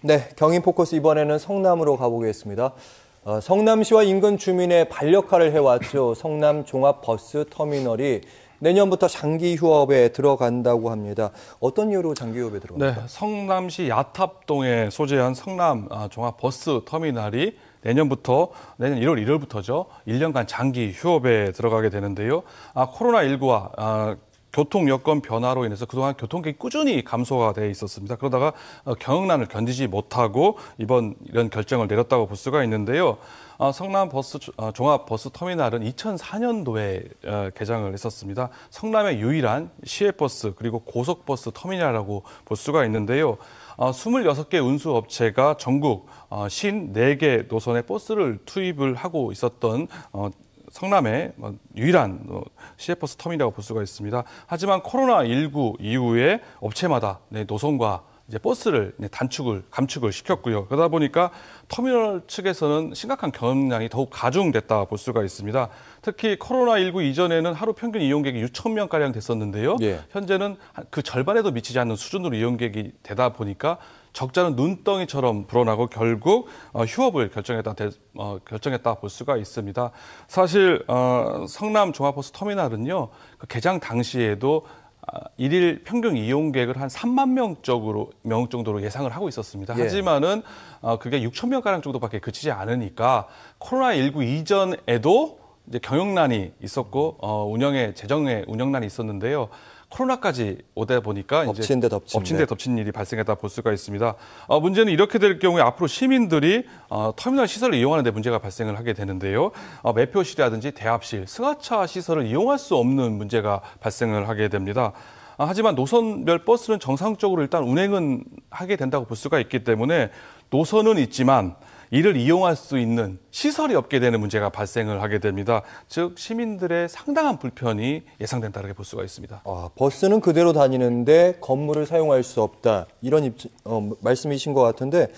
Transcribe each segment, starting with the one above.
네, 경인 포커스 이번에는 성남으로 가보겠습니다. 어, 성남시와 인근 주민의 반려카를 해왔죠. 성남 종합버스 터미널이 내년부터 장기 휴업에 들어간다고 합니다. 어떤 이유로 장기 휴업에 들어갑니까? 네, 성남시 야탑동에 소재한 성남 아, 종합버스 터미널이 내년부터 내년 1월 1일부터죠. 1년간 장기 휴업에 들어가게 되는데요. 아, 코로나19와 아, 교통 여건 변화로 인해서 그동안 교통객이 꾸준히 감소가 돼 있었습니다. 그러다가 어, 경영난을 견디지 못하고 이번 이런 결정을 내렸다고 볼 수가 있는데요. 어, 성남 버스 어, 종합 버스 터미널은 2004년도에 개장을 했었습니다. 성남의 유일한 시외버스 그리고 고속버스 터미널이라고 볼 수가 있는데요. 26개 운수업체가 전국 신 4개 노선의 버스를 투입을 하고 있었던 성남의 뭐 유일한 시외버스 뭐 터미널이라고 볼 수가 있습니다. 하지만 코로나 19 이후에 업체마다 노선과 이제 버스를 단축을 감축을 시켰고요. 그러다 보니까 터미널 측에서는 심각한 경영량이 더욱 가중됐다 볼 수가 있습니다. 특히 코로나19 이전에는 하루 평균 이용객이 6천 명 가량 됐었는데요. 예. 현재는 그 절반에도 미치지 않는 수준으로 이용객이 되다 보니까 적자는 눈덩이처럼 불어나고 결국 어, 휴업을 결정했다 어, 결정했다 볼 수가 있습니다. 사실 어, 성남 종합버스 터미널은요 그 개장 당시에도 1일 평균 이용객을 한 3만 명 쪽으로 명 정도로 예상을 하고 있었습니다. 예. 하지만은 어, 그게 6천 명 가량 정도밖에 그치지 않으니까 코로나 19 이전에도 이제 경영난이 있었고 어, 운영에 재정에 운영난이 있었는데요. 코로나까지 오다 보니까 덮친 데 덮친, 덮친 데 네. 덮친 일이 발생했다 볼 수가 있습니다. 어, 문제는 이렇게 될 경우에 앞으로 시민들이 어, 터미널 시설을 이용하는 데 문제가 발생을 하게 되는데요. 어, 매표실이라든지 대합실, 승하차 시설을 이용할 수 없는 문제가 발생을 하게 됩니다. 아, 하지만 노선별 버스는 정상적으로 일단 운행은 하게 된다고 볼 수가 있기 때문에 노선은 있지만 이를 이용할 수 있는 시설이 없게 되는 문제가 발생을 하게 됩니다. 즉 시민들의 상당한 불편이 예상된다 고볼 수가 있습니다. 아, 버스는 그대로 다니는데 건물을 사용할 수 없다 이런 입, 어, 말씀이신 것 같은데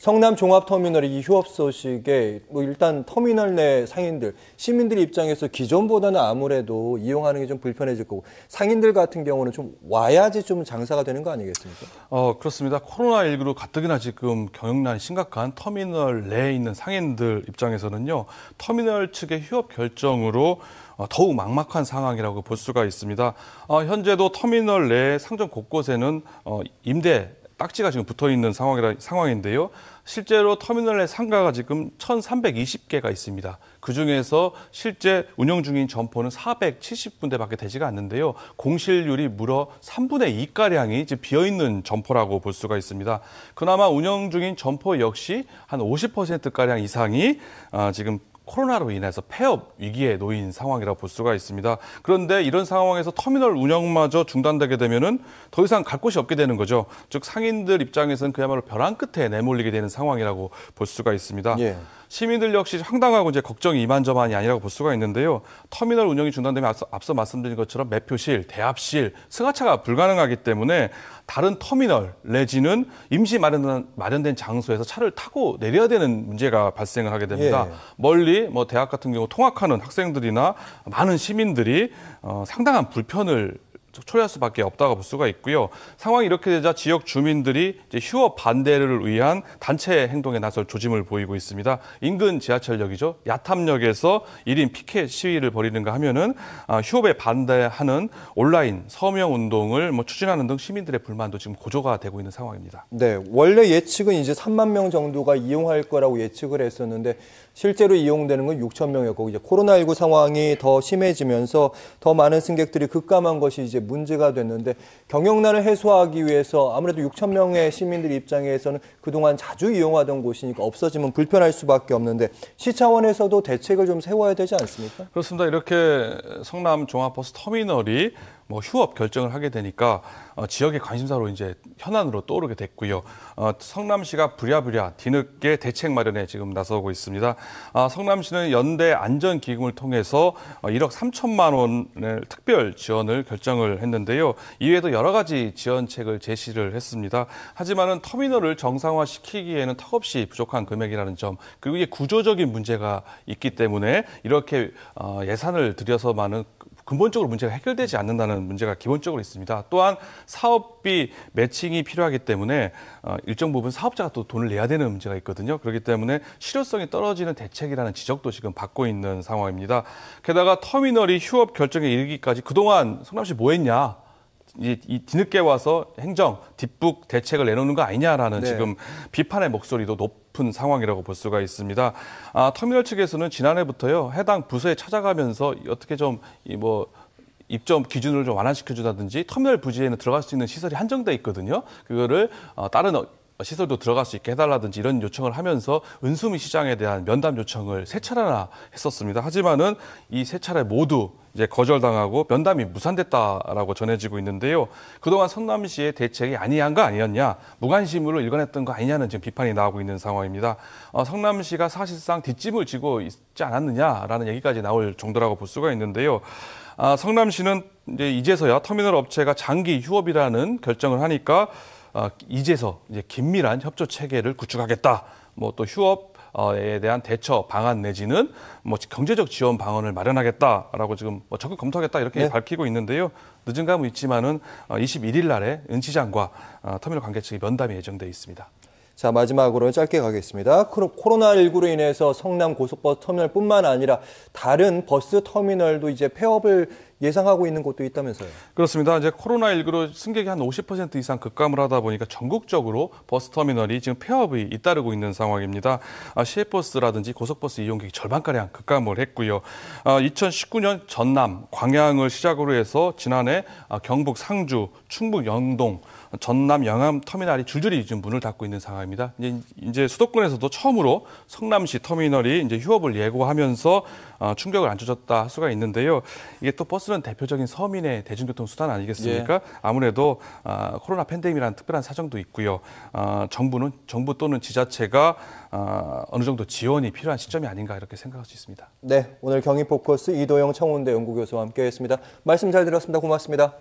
성남 종합터미널의 이 휴업 소식에 뭐 일단 터미널 내 상인들, 시민들 입장에서 기존보다는 아무래도 이용하는 게 좀 불편해질 거고 상인들 같은 경우는 좀 와야지 좀 장사가 되는 거 아니겠습니까? 어, 그렇습니다. 코로나19로 가뜩이나 지금 경영난이 심각한 터미널 내에 있는 상인들 입장에서는요. 터미널 측의 휴업 결정으로 어, 더욱 막막한 상황이라고 볼 수가 있습니다. 어, 현재도 터미널 내 상점 곳곳에는 어, 임대 딱지가 지금 붙어 있는 상황이라, 상황인데요. 실제로 터미널의 상가가 지금 1,320개가 있습니다. 그 중에서 실제 운영 중인 점포는 470군데밖에 되지가 않는데요. 공실률이 무려 3분의 2가량이 지금 비어있는 점포라고 볼 수가 있습니다. 그나마 운영 중인 점포 역시 한 50%가량 이상이 아, 지금 코로나로 인해서 폐업 위기에 놓인 상황이라 볼 수가 있습니다. 그런데 이런 상황에서 터미널 운영마저 중단되게 되면은 더 이상 갈 곳이 없게 되는 거죠. 즉 상인들 입장에서는 그야말로 벼랑 끝에 내몰리게 되는 상황이라고 볼 수가 있습니다. 예. 시민들 역시 황당하고 이제 걱정이 이만저만이 아니라고 볼 수가 있는데요. 터미널 운영이 중단되면 앞서, 앞서 말씀드린 것처럼 매표실, 대합실, 승하차가 불가능하기 때문에 다른 터미널 내지는 임시 마련된, 마련된 장소에서 차를 타고 내려야 되는 문제가 발생을 하게 됩니다. 예. 멀리 뭐 대학 같은 경우 통학하는 학생들이나 많은 시민들이 어, 상당한 불편을 초래할 수밖에 없다고 볼 수가 있고요. 상황이 이렇게 되자 지역 주민들이 휴업 반대를 위한 단체 행동에 나설 조짐을 보이고 있습니다. 인근 지하철역이죠. 야탑역에서 1인 피켓 시위를 벌이는가 하면은 아, 휴업에 반대하는 온라인 서명 운동을 뭐 추진하는 등 시민들의 불만도 지금 고조가 되고 있는 상황입니다. 네, 원래 예측은 이제 3만 명 정도가 이용할 거라고 예측을 했었는데 실제로 이용되는 건 6천 명이었고 이제 코로나19 상황이 더 심해지면서 더 많은 승객들이 급감한 것이 이제 이제 문제가 됐는데 경영난을 해소하기 위해서 아무래도 6천 명의 시민들 입장에서는 그동안 자주 이용하던 곳이니까 없어지면 불편할 수밖에 없는데 시 차원에서도 대책을 좀 세워야 되지 않습니까? 그렇습니다. 이렇게 성남 종합버스 터미널이 뭐 휴업 결정을 하게 되니까 어, 지역의 관심사로 이제 현안으로 떠오르게 됐고요. 어, 성남시가 부랴부랴 뒤늦게 대책 마련에 지금 나서고 있습니다. 아, 성남시는 연대 안전기금을 통해서 1억 어, 3천만 원을 특별 지원을 결정을 했는데요. 이외에도 여러 가지 지원책을 제시를 했습니다. 하지만은 터미널을 정상화시키기에는 턱없이 부족한 금액이라는 점 그리고 이게 구조적인 문제가 있기 때문에 이렇게 어, 예산을 들여서많은 근본적으로 문제가 해결되지 않는다는 문제가 기본적으로 있습니다. 또한 사업비 매칭이 필요하기 때문에 어, 일정 부분 사업자가 또 돈을 내야 되는 문제가 있거든요. 그렇기 때문에 실효성이 떨어지는 대책이라는 지적도 지금 받고 있는 상황입니다. 게다가 터미널이 휴업 결정에 이르기까지 그동안 성남시 뭐 했냐? 이이 뒤늦게 와서 행정 뒷북 대책을 내놓는 거 아니냐라는 네. 지금 비판의 목소리도 높은 상황이라고 볼 수가 있습니다. 아, 터미널 측에서는 지난해부터요 해당 부서에 찾아가면서 어떻게 좀 이 뭐 입점 기준을 좀완화시켜주다든지 터미널 부지에는 들어갈 수 있는 시설이 한정돼 있거든요. 그거를 어, 다른 어, 시설도 들어갈 수 있게 해달라든지 이런 요청을 하면서 은수미 시장에 대한 면담 요청을 세 차례나 했었습니다. 하지만은 이 세 차례 모두 이제 거절당하고 면담이 무산됐다라고 전해지고 있는데요. 그동안 성남시의 대책이 아니한 거 아니었냐, 무관심으로 일관했던 거 아니냐는 지금 비판이 나오고 있는 상황입니다. 어, 성남시가 사실상 뒷짐을 지고 있지 않았느냐라는 얘기까지 나올 정도라고 볼 수가 있는데요. 아, 성남시는 이제 이제서야 터미널 업체가 장기 휴업이라는 결정을 하니까 아, 이제서 이제 긴밀한 협조 체계를 구축하겠다. 뭐 또 휴업 에 대한 대처 방안 내지는 뭐 경제적 지원 방안을 마련하겠다라고 지금 뭐 적극 검토하겠다 이렇게 네. 밝히고 있는데요. 늦은 감은 있지만은 21일 어, 날에 은치장과 어, 터미널 관계 측이 면담이 예정돼 있습니다. 자 마지막으로 짧게 가겠습니다. 코로나19로 인해서 성남 고속버스 터미널뿐만 아니라 다른 버스 터미널도 이제 폐업을 예상하고 있는 곳도 있다면서요. 그렇습니다. 이제 코로나19로 승객이 한 50% 이상 급감을 하다 보니까 전국적으로 버스 터미널이 지금 폐업이 잇따르고 있는 상황입니다. 아, 시외버스라든지 고속버스 이용객이 절반가량 급감을 했고요. 아, 2019년 전남, 광양을 시작으로 해서 지난해 아, 경북 상주, 충북 영동, 전남 영암 터미널이 줄줄이 지금 문을 닫고 있는 상황입니다. 이제, 이제 수도권에서도 처음으로 성남시 터미널이 이제 휴업을 예고하면서 아, 충격을 안 주셨다 할 수가 있는데요. 이게 또 버스 버스는 대표적인 서민의 대중교통 수단 아니겠습니까? 예. 아무래도 아, 코로나 팬데믹이라는 특별한 사정도 있고요. 아, 정부는 정부 또는 지자체가 아, 어느 정도 지원이 필요한 시점이 아닌가 이렇게 생각할 수 있습니다. 네, 오늘 경희 포커스 이도영 청운대 연구교수와 함께했습니다. 말씀 잘 들었습니다. 고맙습니다.